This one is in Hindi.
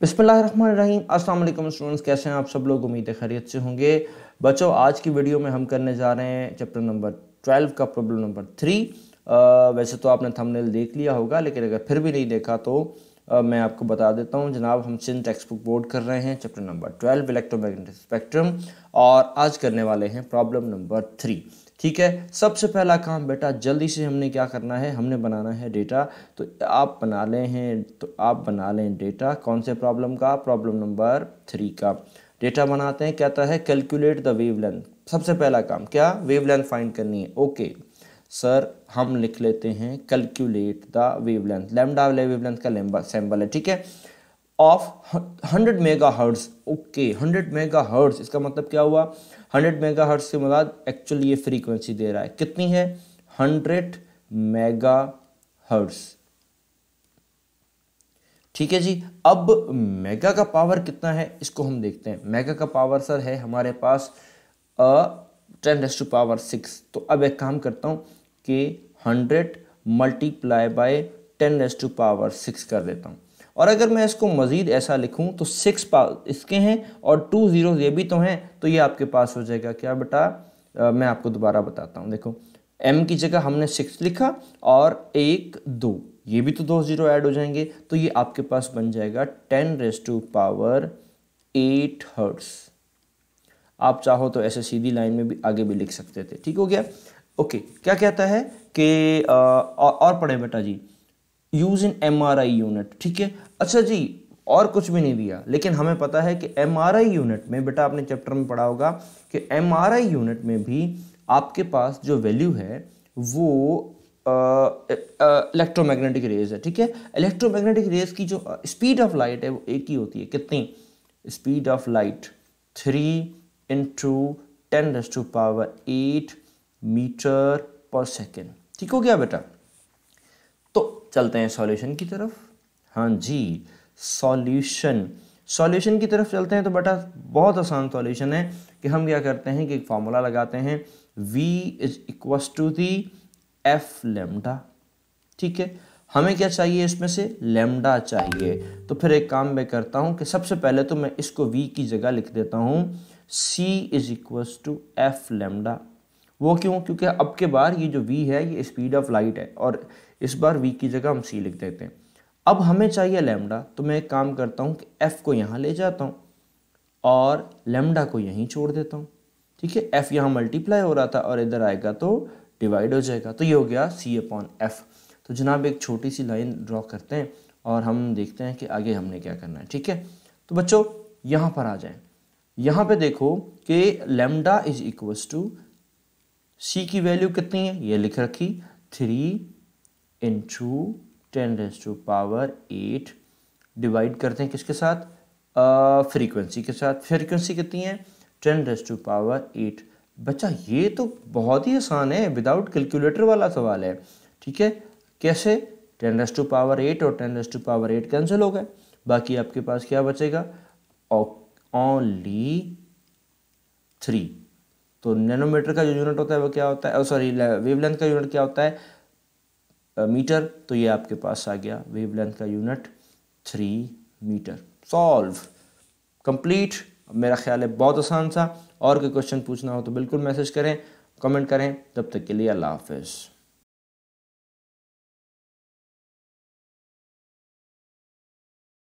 बिस्मिल्लाहिर्रहमानिर्रहीम अस्सलाम वालेकुम स्टूडेंट्स कैसे हैं आप सब लोग उम्मीद खरीत से होंगे बच्चों आज की वीडियो में हम करने जा रहे हैं चैप्टर नंबर ट्वेल्व का प्रॉब्लम नंबर थ्री वैसे तो आपने थंबनेल देख लिया होगा लेकिन अगर फिर भी नहीं देखा तो आ, मैं आपको बता देता हूँ जनाब हम सिंध टेक्सट बुक बोर्ड कर रहे हैं chapter number twelve electromagnetic spectrum और आज करने वाले हैं प्रॉब्लम नंबर थ्री ठीक है सबसे पहला काम बेटा जल्दी से हमने क्या करना है हमने बनाना है डेटा तो आप बना लें हैं तो आप बना लें डेटा कौन से प्रॉब्लम का प्रॉब्लम नंबर थ्री का डेटा बनाते हैं कहता है कैलकुलेट द वेवलेंथ सबसे पहला काम क्या वेवलेंथ फाइंड करनी है ओके सर हम लिख लेते हैं calculate the wavelength lambda wavelength का लेम्बा सैम्बल है ठीक है of hundred megahertz okay hundred megahertz इसका मतलब क्या हुआ हंड्रेड मेगा हर्ट्स के मतलब एक्चुअली ये फ्रीक्वेंसी दे रहा है कितनी है हंड्रेड मेगा हर्ट्स ठीक है जी अब मेगा का पावर कितना है इसको हम देखते हैं मेगा का पावर सर है हमारे पास ten raise to power six तो अब एक काम करता हूं कि hundred multiply by ten raise to power six कर देता हूँ और अगर मैं इसको मज़ीद ऐसा लिखूँ तो सिक्स इसके हैं और टू ज़ीरो ये भी तो हैं तो ये आपके पास हो जाएगा क्या बेटा मैं आपको दोबारा बताता हूँ देखो एम की जगह हमने सिक्स लिखा और एक दो ये भी तो दो ज़ीरो ऐड हो जाएंगे तो ये आपके पास बन जाएगा ten raise to power eight hertz आप चाहो तो ऐसे सीधी लाइन में भी आगे भी लिख सकते थे ठीक हो गया ओके क्या कहता है कि और पढ़े बेटा जी यूज इन एम यूनिट ठीक है अच्छा जी और कुछ भी नहीं दिया लेकिन हमें पता है कि एम यूनिट में बेटा आपने चैप्टर में पढ़ा होगा कि एम यूनिट में भी आपके पास जो वैल्यू है वो इलेक्ट्रोमैग्नेटिक रेज है ठीक है इलेक्ट्रोमैग्नेटिक रेज की जो स्पीड ऑफ लाइट है वो एक ही होती है कितनी speed of light three into ten to power eight metre per second ठीक हो गया बेटा चलते हैं सॉल्यूशन की तरफ हाँ जी सॉल्यूशन सॉल्यूशन की तरफ चलते हैं तो बेटा बहुत आसान सॉल्यूशन है कि हम क्या करते हैं कि एक फार्मूला लगाते हैं v is equal to the f lambda ठीक है हमें क्या चाहिए इसमें से लेमडा चाहिए तो फिर एक काम मैं करता हूँ कि सबसे पहले तो मैं इसको v की जगह लिख देता हूँ c is equal to f lambda वो क्यों क्योंकि अब के बार ये जो वी है ये स्पीड ऑफ लाइट है और इस बार वी की जगह हम सी लिख देते हैं अब हमें चाहिए लेमडा तो मैं एक काम करता हूँ कि एफ़ को यहाँ ले जाता हूँ और लेमडा को यहीं छोड़ देता हूँ ठीक है एफ़ यहाँ मल्टीप्लाई हो रहा था और इधर आएगा तो डिवाइड हो जाएगा तो ये हो गया सी अपॉन एफ़ तो जनाब एक छोटी सी लाइन ड्रॉ करते हैं और हम देखते हैं कि आगे हमने क्या करना है ठीक है तो बच्चों यहाँ पर आ जाएं यहाँ पे देखो कि lambda is equals to c की वैल्यू कितनी है ये लिख रखी three into ten raise to power eight divide करते हैं किसके साथ फ्रीक्वेंसी के साथ फ्रीक्वेंसी कितनी है ten raise to power eight बच्चा ये तो बहुत ही आसान है विदाउट कैलकुलेटर वाला सवाल है ठीक है कैसे ten raise to power eight और ten raise to power eight cancel हो गए बाकी आपके पास क्या बचेगा ओनली थ्री तो नैनोमीटर का जो यूनिट होता है वो क्या होता है सॉरी oh, वेवलेंथ का यूनिट क्या होता है मीटर तो ये आपके पास आ गया वेवलेंथ का unit three metre solve complete मेरा ख्याल है बहुत आसान सा और कोई क्वेश्चन पूछना हो तो बिल्कुल मैसेज करें कमेंट करें तब तक के लिए अल्लाह हाफिज़